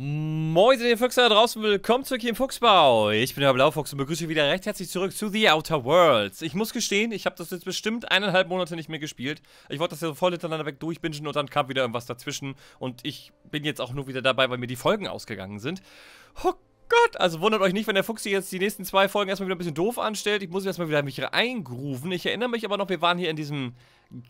Moin, ihr Füchse da draußen, willkommen zurück hier im Fuchsbau. Ich bin der Blaufuchs und begrüße euch wieder recht herzlich zurück zu The Outer Worlds. Ich muss gestehen, ich habe das jetzt bestimmt eineinhalb Monate nicht mehr gespielt. Ich wollte das ja so voll hintereinander weg durchbingen und dann kam wieder irgendwas dazwischen. Und ich bin jetzt auch nur wieder dabei, weil mir die Folgen ausgegangen sind. Oh Gott, also wundert euch nicht, wenn der Fuchsi jetzt die nächsten zwei Folgen erstmal wieder ein bisschen doof anstellt. Ich muss mich erstmal wieder mich reingrooven. Ich erinnere mich aber noch, wir waren hier in diesem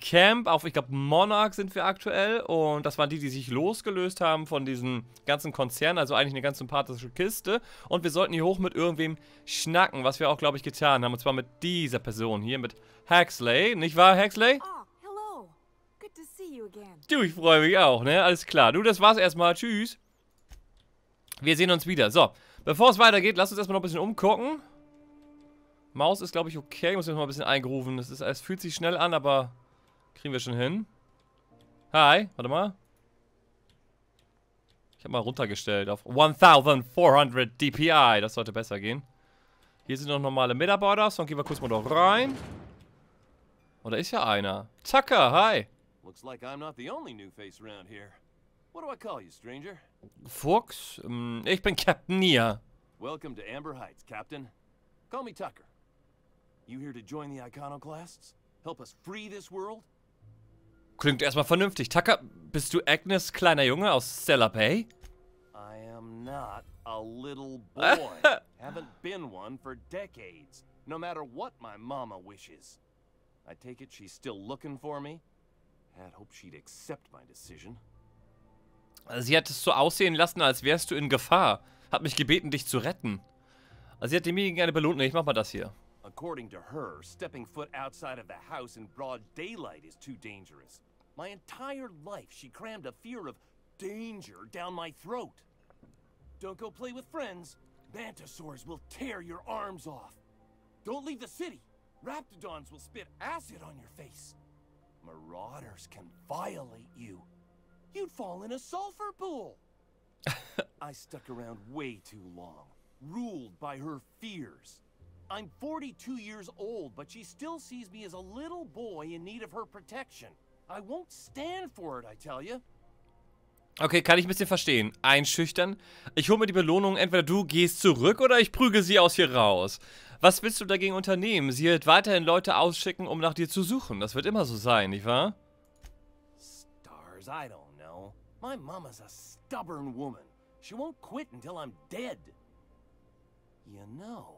Camp. Auf, ich glaube, Monarch sind wir aktuell. Und das waren die, die sich losgelöst haben von diesem ganzen Konzern. Also eigentlich eine ganz sympathische Kiste. Und wir sollten hier hoch mit irgendwem schnacken, was wir auch, glaube ich, getan haben. Und zwar mit dieser Person hier, mit Huxley. Nicht wahr, Huxley? Oh, ah, hello. Good to see you again. Du, ich freue mich auch, ne? Alles klar. Du, das war's erstmal. Tschüss. Wir sehen uns wieder. So, bevor es weitergeht, lass uns erstmal noch ein bisschen umgucken. Maus ist, glaube ich, okay. Ich muss jetzt mal ein bisschen eingerufen. es fühlt sich schnell an, aber Kriegen wir schon hin. Hi, warte mal. Ich habe mal runtergestellt auf 1400 DPI. Das sollte besser gehen. Hier sind noch normale Mitarbeiter. So, dann gehen wir kurz mal doch rein. oh, da ist ja einer. Tucker, hi. Looks like I'm not the only new face around here. What do I call you, stranger? Fuchs? Ähm, ich bin Captain Nia. Welcome to Amber Heights, Captain. Call me Tucker. You here to join the Iconoclasts? Help us free this world? Klingt erstmal vernünftig. Tucker, bist du Agnes kleiner Junge aus Stella Bay? I am not a little boy. Haven't been one for decades, no matter what my mama wishes. I take it she's still looking for me? I'd hope she'd accept my decision. Also sie hat es so aussehen lassen, als wärst du in Gefahr. Hat mich gebeten, dich zu retten. Also sie hat demjenigen eine Belohnung. Ich mach mal das hier. According to her, stepping foot outside of the house in broad daylight is too dangerous. My entire life, she crammed a fear of danger down my throat. Don't go play with friends. Mantisaurs will tear your arms off. Don't leave the city. Raptodons will spit acid on your face. Marauders can violate you. You'd fall in a sulfur pool. I stuck around way too long, ruled by her fears. I'm 42 years old, but she still sees me as a little boy in need of her protection. I won't stand for it, I tell you. Okay, kann ich ein bisschen verstehen. Einschüchtern. Ich hole mir die Belohnung, entweder du gehst zurück oder ich prüge sie aus hier raus. Was willst du dagegen unternehmen? Sie wird weiterhin Leute ausschicken, um nach dir zu suchen. Das wird immer so sein, nicht wahr? Stars, I don't know. My mama's a stubborn woman. She won't quit until I'm dead. You know.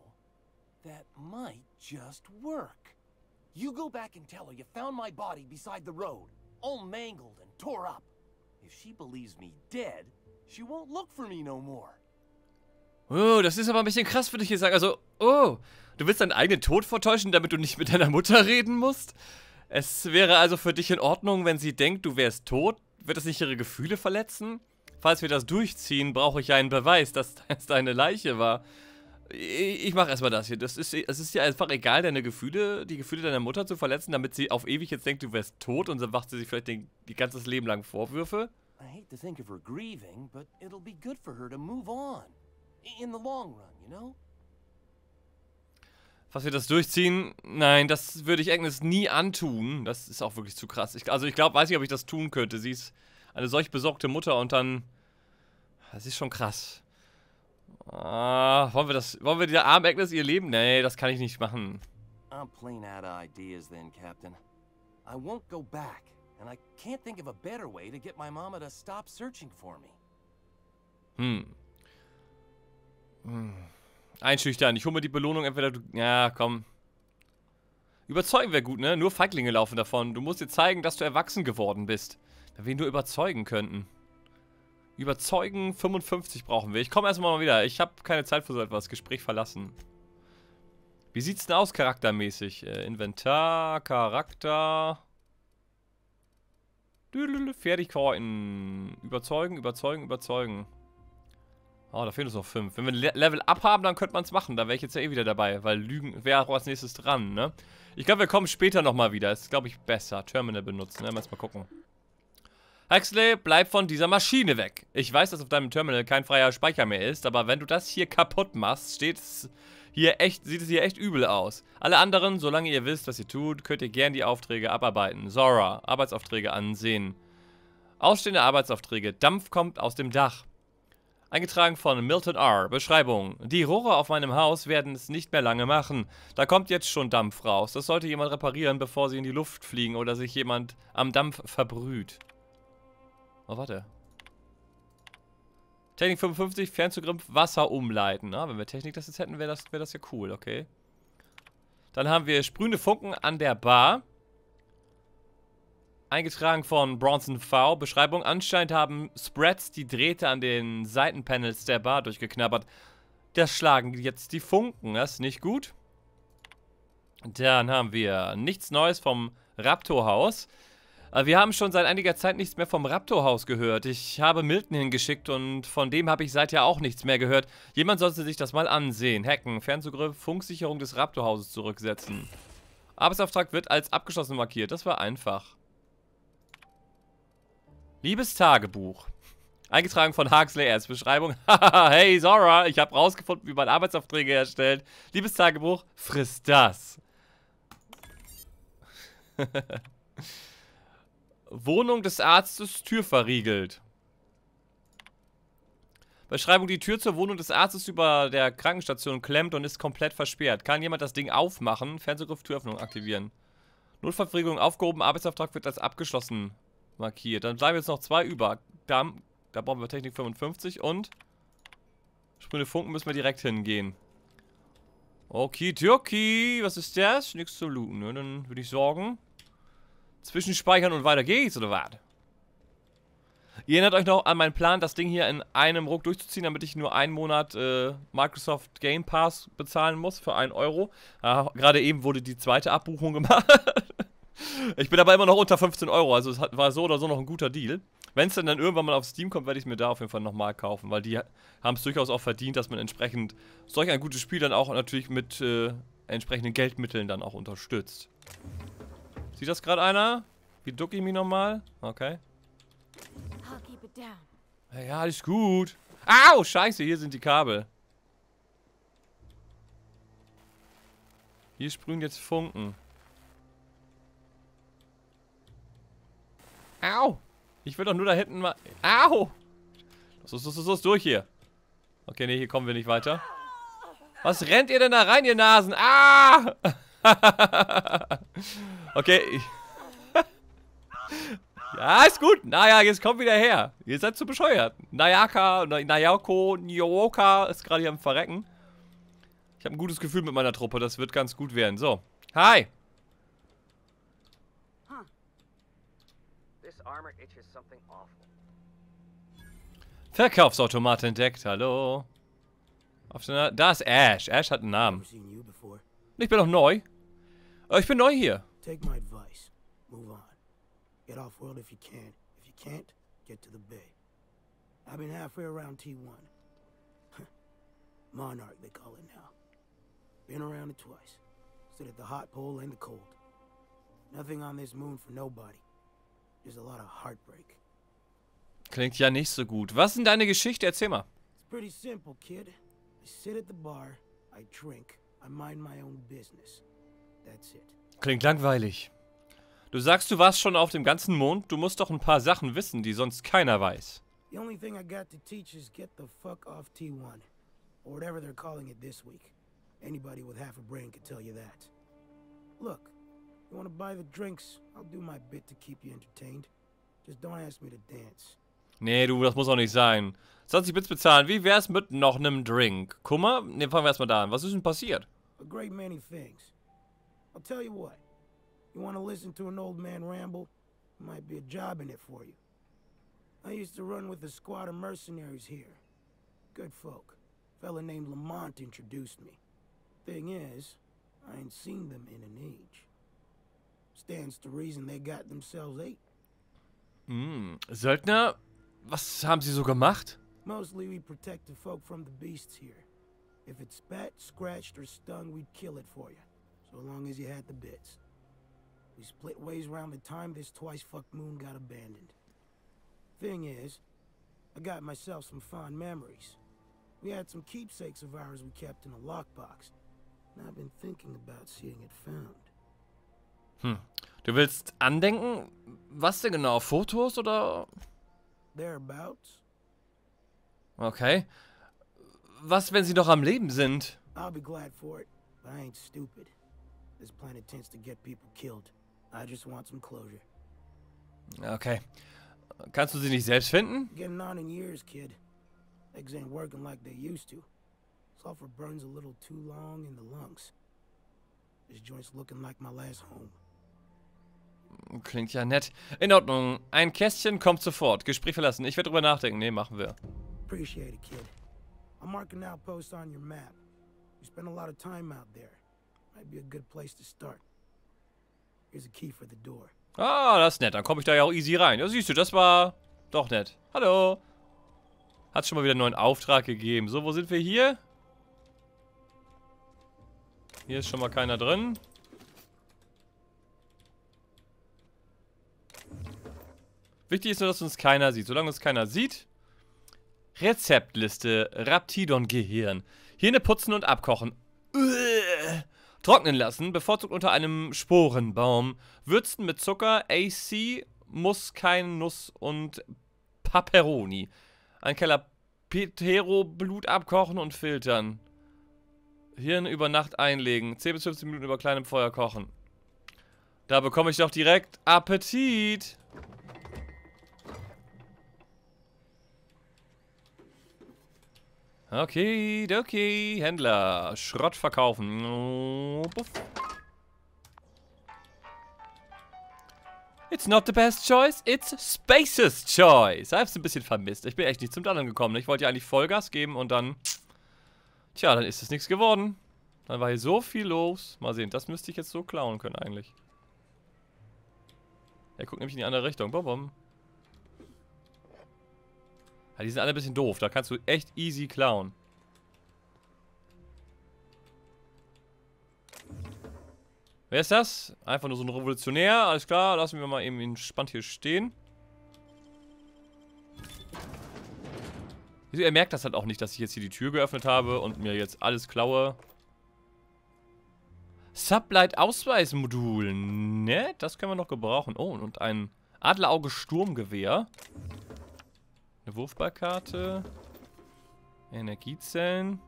That might just work. You go back and tell her you found my body beside the road, all mangled and tore up. If she believes me dead, she won't look for me no more. Oh, das ist aber ein bisschen krass, würde ich hier sagen. Also, oh, du willst deinen eigenen Tod vortäuschen, damit du nicht mit deiner Mutter reden musst? Es wäre also für dich in Ordnung, wenn sie denkt, du wärst tot? Wird das nicht ihre Gefühle verletzen? Falls wir das durchziehen, brauche ich einen Beweis, dass es deine Leiche war ich mache erstmal das hier. Das ist, es ist ja einfach egal, deine Gefühle, die Gefühle deiner Mutter zu verletzen, damit sie auf ewig jetzt denkt, du wärst tot und dann macht sie sich vielleicht den, die ganzes Leben lang Vorwürfe. I hate to think of her grieving, but it'll be good for her to move on. In the long run, you know? Was wir das durchziehen? Nein, das würde ich Agnes nie antun. Das ist auch wirklich zu krass. Ich, also ich glaube, weiß nicht, ob ich das tun könnte. Sie ist eine solch besorgte Mutter und dann... Das ist schon krass. Ah, wollen wir das, wollen wir der armen Agnes ihr Leben? Nee, das kann ich nicht machen. I'm plain out of ideas then, Captain. I won't go back, and I can't think of a better way to get my mama to stop searching for me. Hm. hm. Einschüchtern, ich hole mir die Belohnung entweder du... Ja, komm. Überzeugen wäre gut, ne? Nur Feiglinge laufen davon. Du musst dir zeigen, dass du erwachsen geworden bist. Wenn wir ihn nur überzeugen könnten. Überzeugen 55 brauchen wir. Ich komme erstmal mal wieder. Ich habe keine Zeit für so etwas. Gespräch verlassen. Wie sieht's denn aus charaktermäßig? Äh, Inventar, Charakter. Fertigkeiten. Überzeugen, überzeugen, überzeugen. Oh, da fehlen uns noch 5. Wenn wir Le Level Up haben, dann könnte man es machen. Da wäre ich jetzt ja eh wieder dabei, weil Lügen wäre auch als nächstes dran, ne? Ich glaube, wir kommen später nochmal wieder. Das ist, glaube ich, besser. Terminal benutzen, ne? Mal gucken. Huxley, bleib von dieser Maschine weg. Ich weiß, dass auf deinem Terminal kein freier Speicher mehr ist, aber wenn du das hier kaputt machst, steht's hier echt, sieht es hier echt übel aus. Alle anderen, solange ihr wisst, was ihr tut, könnt ihr gern die Aufträge abarbeiten. Zora, Arbeitsaufträge ansehen. Ausstehende Arbeitsaufträge. Dampf kommt aus dem Dach. Eingetragen von Milton R. Beschreibung. Die Rohre auf meinem Haus werden es nicht mehr lange machen. Da kommt jetzt schon Dampf raus. Das sollte jemand reparieren, bevor sie in die Luft fliegen oder sich jemand am Dampf verbrüht. Oh, warte. Technik 55, Fernzugriff, Wasser umleiten. Na, wenn wir Technik das jetzt hätten, wäre das, wär das ja cool, okay. Dann haben wir sprühende Funken an der Bar. Eingetragen von Bronson V. Beschreibung. Anscheinend haben Spreads die Drähte an den Seitenpanels der Bar durchgeknabbert. Das schlagen jetzt die Funken. Das ist nicht gut. Dann haben wir nichts Neues vom Raptor-Haus. Äh, wir haben schon seit einiger Zeit nichts mehr vom Raptor-Haus gehört. Ich habe Milton hingeschickt und von dem habe ich seither auch nichts mehr gehört. Jemand sollte sich das mal ansehen. Hacken, Fernzugriff, Funksicherung des Raptor-Hauses zurücksetzen. Arbeitsauftrag wird als abgeschlossen markiert. Das war einfach. Liebes Tagebuch. Eingetragen von Huxley als Beschreibung. hey Zora, ich habe rausgefunden, wie man Arbeitsaufträge erstellt. Liebes Tagebuch, frisst das. Wohnung des Arztes Tür verriegelt. Beschreibung, die Tür zur Wohnung des Arztes über der Krankenstation klemmt und ist komplett versperrt. Kann jemand das Ding aufmachen? Fernsehgriff Türöffnung aktivieren. Notfallverriegelung aufgehoben, Arbeitsauftrag wird als abgeschlossen markiert. Dann bleiben jetzt noch zwei über. Da, da brauchen wir Technik 55 und Sprühende Funken müssen wir direkt hingehen. Okay, Türki, was ist das? Nichts zu looten, ne? Dann würde ich sorgen. Zwischenspeichern und weiter geht's, oder was? Ihr erinnert euch noch an meinen Plan, das Ding hier in einem Ruck durchzuziehen, damit ich nur einen Monat äh, Microsoft Game Pass bezahlen muss für 1 Euro. Äh, Gerade eben wurde die zweite Abbuchung gemacht. ich bin aber immer noch unter 15 Euro, also es hat, war so oder so noch ein guter Deal. Wenn es dann, dann irgendwann mal auf Steam kommt, werde ich es mir da auf jeden Fall nochmal kaufen, weil die haben es durchaus auch verdient, dass man entsprechend solch ein gutes Spiel dann auch natürlich mit äh, entsprechenden Geldmitteln dann auch unterstützt. Sieht das gerade einer? Wie duck ich mich nochmal? Okay. Ja, alles gut. Au, scheiße, hier sind die Kabel. Hier sprühen jetzt Funken. Au! Ich will doch nur da hinten mal... Au! Los, los, los, los, durch hier. Okay, nee, hier kommen wir nicht weiter. Was rennt ihr denn da rein, ihr Nasen? Ah! Okay. ja, ist gut. Naja, jetzt kommt wieder her. Ihr seid zu bescheuert. Nayaka, Nayako, Nyoka ist gerade hier am Verrecken. Ich habe ein gutes Gefühl mit meiner Truppe. Das wird ganz gut werden. So. Hi. Verkaufsautomat entdeckt. Hallo. Auf der da ist Ash. Ash hat einen Namen. Ich bin noch neu. Äh, ich bin neu hier. Take my advice. Move on. Get off-world if you can. If you can't, get to the bay. I've been halfway around T1. Monarch, they call it now. Been around it twice. Stood at the hot pole and the cold. Nothing on this moon for nobody. There's a lot of heartbreak. Klingt ja nicht so gut. Was ist deine Geschichte? Erzähl mal. It's pretty simple, kid. I sit at the bar, I drink, I mind my own business. That's it. Klingt langweilig. Du sagst, du warst schon auf dem ganzen Mond. Du musst doch ein paar Sachen wissen, die sonst keiner weiß. The only thing I got to teach is get the fuck off T1. Or whatever they're calling it this week. Anybody with half a brain could tell you that. Look, you want to buy the drinks? I'll do my bit to keep you entertained. Just don't ask me to dance. Nee, du, das muss auch nicht sein. 20 Bits bezahlen. Wie wär's mit noch einem Drink? Kummer? Ne, fangen wir erstmal da an. Was ist denn passiert? A great many things. I'll tell you what. You want to listen to an old man ramble? might be a job in it for you. I used to run with a squad of mercenaries here. Good folk. A fella named Lamont introduced me. Thing is, I ain't seen them in an age. Stands to reason they got themselves eight. Hmm, Söldner, was haben sie so gemacht? Mostly we protect the folk from the beasts here. If it's spat, scratched, or stung, we'd kill it for you. so long as you had the bits. We split ways around the time this twice-fucked moon got abandoned. Thing is, I got myself some fond memories. We had some keepsakes of ours we kept in a lockbox, and I've been thinking about seeing it found. Hm. Du willst andenken? Was denn genau? Fotos oder? Thereabouts. Okay. Was, wenn sie noch am Leben sind? I'll be glad for it, but I ain't stupid. This planet tends to get people killed. I just want some closure. Okay. Kannst du sie nicht selbst finden? Getting on in years, kid. Things ain't working like they used to. Sulfur burns a little too long in the lungs. This joint's looking like my last home. Klingt ja nett. In Ordnung. Ein Kästchen kommt sofort. Gespräch verlassen. Ich werde drüber nachdenken. Nee, machen wir. Appreciate it, kid. I'm marking outposts on your map. You spend a lot of time out there. Might be a good place to start. Here's a key for the door. Ah, das ist nett. Dann komme ich da ja auch easy rein. Ja, siehst du, das war doch nett. Hallo. Hat schon mal wieder einen neuen Auftrag gegeben. So, wo sind wir hier? Hier ist schon mal keiner drin. Wichtig ist nur, dass uns keiner sieht. Solange uns keiner sieht. Rezeptliste. Raptidon-Gehirn. Hirne putzen und abkochen. Uah. Trocknen lassen, bevorzugt unter einem Sporenbaum. Würzen mit Zucker, AC, muss kein Nuss und Paperoni. Ein Keller Petero Blut abkochen und filtern. Hirn über Nacht einlegen. 10 bis 15 Minuten über kleinem Feuer kochen. Da bekomme ich doch direkt Appetit. Okay, okay, Händler. Schrott verkaufen. Puff. It's not the best choice, it's Spaces choice. Ich Hab's ein bisschen vermisst. Ich bin echt nicht zum Dallern gekommen. Ich wollte ja eigentlich Vollgas geben und dann... Tja, dann ist es nichts geworden. Dann war hier so viel los. Mal sehen, das müsste ich jetzt so klauen können eigentlich. Er guckt nämlich in die andere Richtung. Bum, bum. Ja, die sind alle ein bisschen doof. Da kannst du echt easy klauen. Wer ist das? Einfach nur so ein Revolutionär. Alles klar, lassen wir mal eben entspannt hier stehen. Er merkt das halt auch nicht, dass ich jetzt hier die Tür geöffnet habe und mir jetzt alles klaue. Sublight-Ausweismodul. Ne, das können wir noch gebrauchen. Oh, und ein Adlerauge-Sturmgewehr. Wurfbarkarte. Energiezellen.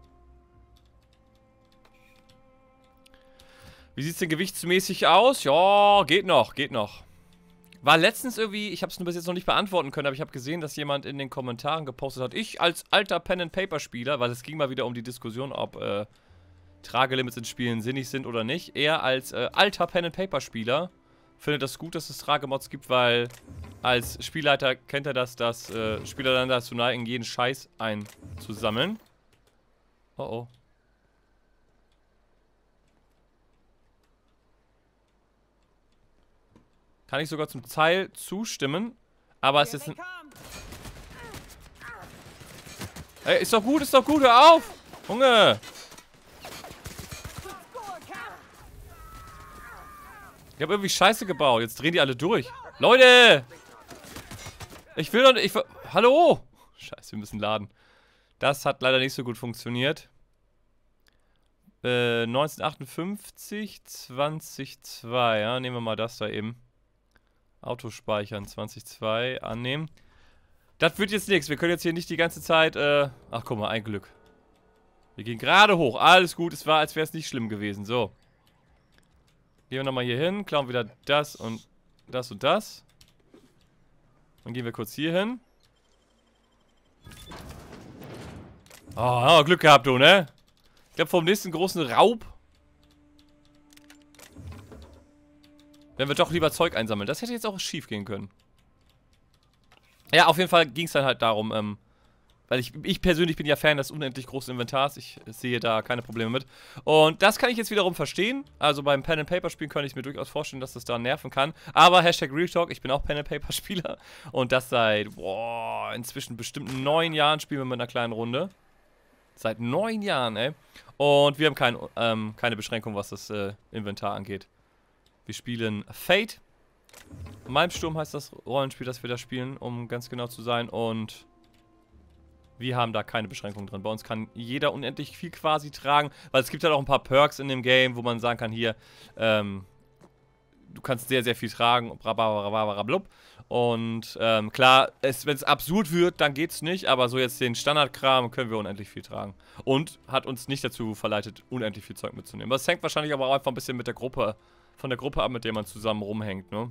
Wie sieht es denn gewichtsmäßig aus? Ja, geht noch, geht noch. War letztens irgendwie, ich habe es bis jetzt noch nicht beantworten können, aber ich habe gesehen, dass jemand in den Kommentaren gepostet hat, ich als alter Pen-and-Paper-Spieler, weil es ging mal wieder um die Diskussion, ob äh, Tragelimits in Spielen sinnig sind oder nicht, er als äh, alter Pen-and-Paper-Spieler findet das gut, dass es Tragemods gibt, weil als Spielleiter kennt er das, dass äh, Spieler dann dazu neigen, jeden Scheiß einzusammeln. Oh oh. Kann ich sogar zum Teil zustimmen, aber es ist ein... Ey, ist doch gut, ist doch gut, hör auf! Junge! Ich habe irgendwie Scheiße gebaut, jetzt drehen die alle durch. Leute! Ich will doch nicht. hallo! Scheiße, wir müssen laden. Das hat leider nicht so gut funktioniert. Äh, 1958, 2002. Ja, nehmen wir mal das da eben. Autospeichern, 2002, annehmen. Das wird jetzt nichts. Wir können jetzt hier nicht die ganze Zeit... Äh Ach, guck mal, ein Glück. Wir gehen gerade hoch. Alles gut. Es war, als wäre es nicht schlimm gewesen. So. Gehen wir nochmal hier hin. Klauen wieder das und das und das. Dann gehen wir kurz hier hin. Oh, oh, Glück gehabt, du, ne? Ich glaube, vom nächsten großen Raub werden wir doch lieber Zeug einsammeln. Das hätte jetzt auch schief gehen können. Ja, auf jeden Fall ging es dann halt darum, ähm, weil ich, ich persönlich bin ja Fan des unendlich großen Inventars. Ich sehe da keine Probleme mit. Und das kann ich jetzt wiederum verstehen. Also beim Pen-and-Paper-Spielen könnte ich mir durchaus vorstellen, dass das da nerven kann. Aber Hashtag RealTalk, ich bin auch Pen-and-Paper-Spieler. Und das seit, boah, inzwischen bestimmt neun Jahren spielen wir mit einer kleinen Runde. Seit neun Jahren, ey. Und wir haben kein, ähm, keine Beschränkung, was das äh, Inventar angeht. Wir spielen Fate. Malmsturm heißt das Rollenspiel, das wir da spielen, um ganz genau zu sein. Und wir haben da keine Beschränkungen drin. Bei uns kann jeder unendlich viel quasi tragen, weil es gibt halt auch ein paar Perks in dem Game, wo man sagen kann, hier, ähm, du kannst sehr, sehr viel tragen, blub. Und ähm, klar, wenn es absurd wird, dann geht's nicht, aber so jetzt den Standardkram können wir unendlich viel tragen. Und hat uns nicht dazu verleitet, unendlich viel Zeug mitzunehmen. Das hängt wahrscheinlich aber auch einfach ein bisschen mit der Gruppe, von der Gruppe ab, mit der man zusammen rumhängt, ne?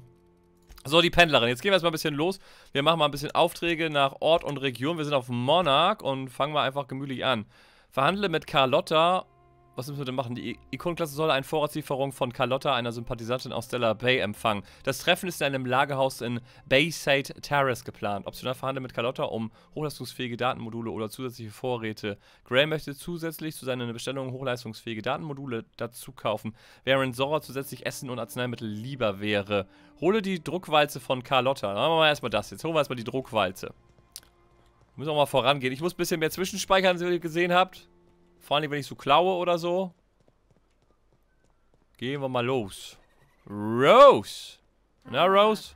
So, die Pendlerin. Jetzt gehen wir erstmal ein bisschen los. Wir machen mal ein bisschen Aufträge nach Ort und Region. Wir sind auf Monarch und fangen mal einfach gemütlich an. Verhandle mit Carlotta was müssen wir denn machen? Die Ikonenklasse soll eine Vorratslieferung von Carlotta, einer Sympathisantin aus Stella Bay, empfangen. Das Treffen ist in einem Lagerhaus in Bayside Terrace geplant. Optional verhandelt mit Carlotta um hochleistungsfähige Datenmodule oder zusätzliche Vorräte. Gray möchte zusätzlich zu seinen Bestellungen hochleistungsfähige Datenmodule dazu kaufen, während Zora zusätzlich Essen und Arzneimittel lieber wäre. Hole die Druckwalze von Carlotta. Dann machen wir erstmal das jetzt. Holen wir erstmal die Druckwalze. Müssen auch mal vorangehen. Ich muss ein bisschen mehr zwischenspeichern, wie ihr gesehen habt. Vor allem, wenn ich so klaue oder so. Gehen wir mal los. Rose! Na, ah, Rose?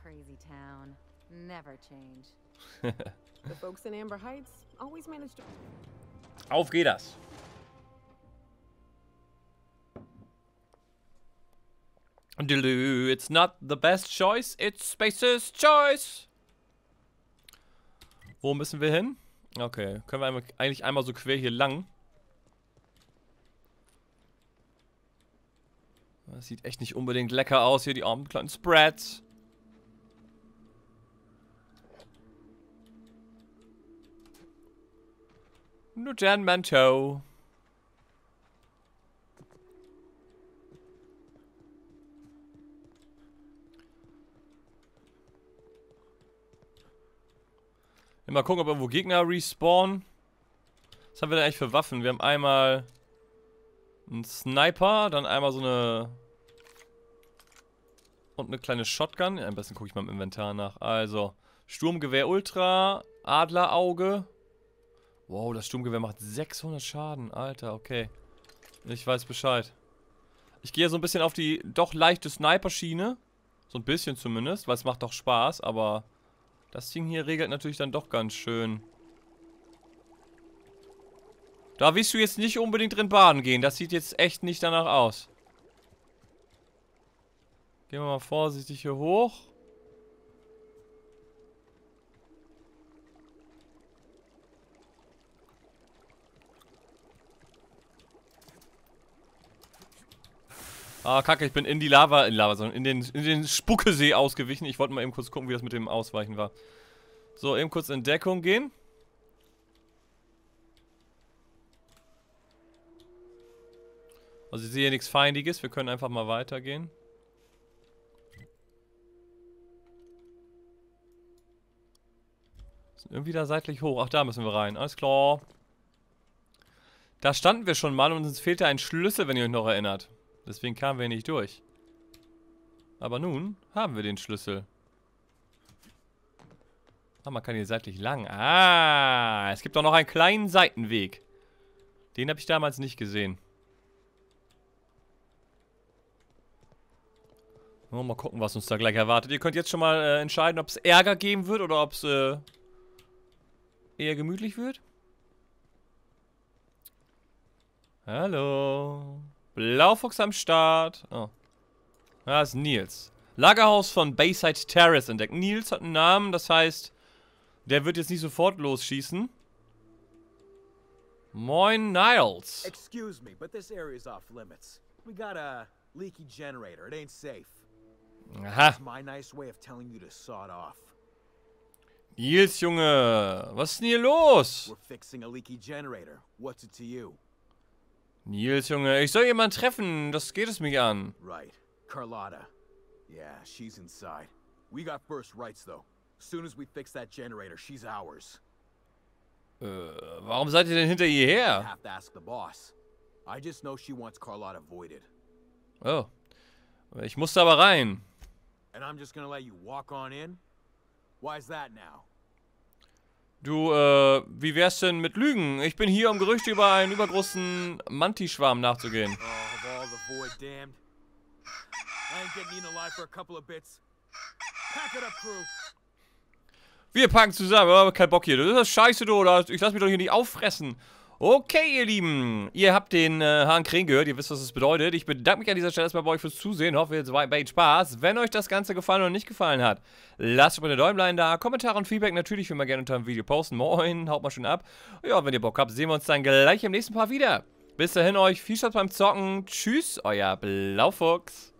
Auf geht das. it's not the best choice, it's Space's choice. Wo müssen wir hin? Okay, können wir eigentlich einmal so quer hier lang? Das sieht echt nicht unbedingt lecker aus hier, die armen kleinen Spreads. Nutan Manto. Mal gucken, ob irgendwo Gegner respawnen. Was haben wir denn eigentlich für Waffen? Wir haben einmal ein Sniper, dann einmal so eine... Und eine kleine Shotgun. Ja, am besten gucke ich mal im Inventar nach. Also, Sturmgewehr Ultra, Adlerauge. Wow, das Sturmgewehr macht 600 Schaden. Alter, okay. Ich weiß Bescheid. Ich gehe so ein bisschen auf die doch leichte Sniper-Schiene. So ein bisschen zumindest, weil es macht doch Spaß, aber... Das Ding hier regelt natürlich dann doch ganz schön da willst du jetzt nicht unbedingt drin baden gehen. Das sieht jetzt echt nicht danach aus. Gehen wir mal vorsichtig hier hoch. Ah, kacke, ich bin in die Lava, in Lava, sondern in den, in den Spuckesee ausgewichen. Ich wollte mal eben kurz gucken, wie das mit dem Ausweichen war. So, eben kurz in Deckung gehen. Also ich sehe hier nichts Feindiges. Wir können einfach mal weitergehen. Sind irgendwie da seitlich hoch. Ach, da müssen wir rein. Alles klar. Da standen wir schon mal und uns fehlte ein Schlüssel, wenn ihr euch noch erinnert. Deswegen kamen wir nicht durch. Aber nun haben wir den Schlüssel. Ah, man kann hier seitlich lang. Ah, es gibt auch noch einen kleinen Seitenweg. Den habe ich damals nicht gesehen. Oh, mal gucken, was uns da gleich erwartet. Ihr könnt jetzt schon mal äh, entscheiden, ob es Ärger geben wird oder ob es äh, eher gemütlich wird. Hallo. Blaufuchs am Start. Oh. Da ist Nils. Lagerhaus von Bayside Terrace entdeckt. Nils hat einen Namen, das heißt, der wird jetzt nicht sofort losschießen. Moin, Niles. Excuse me, but this area is off limits. We got a leaky generator. It ain't safe. Aha. Nils, Junge. Was ist denn hier los? Nils, Junge. Ich soll jemanden treffen. Das geht es mich an. Right. Carlotta. Yeah, she's inside. We got first rights though. Soon as we fix that generator, she's ours. Äh, warum seid ihr denn hinter ihr her? Have to ask the boss. I just know she wants Carlotta voided. Oh. Ich musste aber rein. And I'm just gonna let you walk on in? Why is that now? Du, äh, wie wär's denn mit Lügen? Ich bin hier, um Gerüchte über einen übergroßen Mantischwarm nachzugehen. Oh, wir packen zusammen, aber kein Bock hier. Das ist das scheiße, du, oder? Ich lass mich doch hier nicht auffressen. Okay, ihr Lieben, ihr habt den äh, Hahn Krähen gehört, ihr wisst, was das bedeutet. Ich bedanke mich an dieser Stelle erstmal bei euch fürs Zusehen, hoffe, es war bei Spaß. Wenn euch das Ganze gefallen oder nicht gefallen hat, lasst mal eine Däumlein da, Kommentare und Feedback natürlich wenn wir gerne unter dem Video posten. Moin, haut mal schön ab. Ja, wenn ihr Bock habt, sehen wir uns dann gleich im nächsten Part wieder. Bis dahin euch viel Spaß beim Zocken. Tschüss, euer Blaufuchs.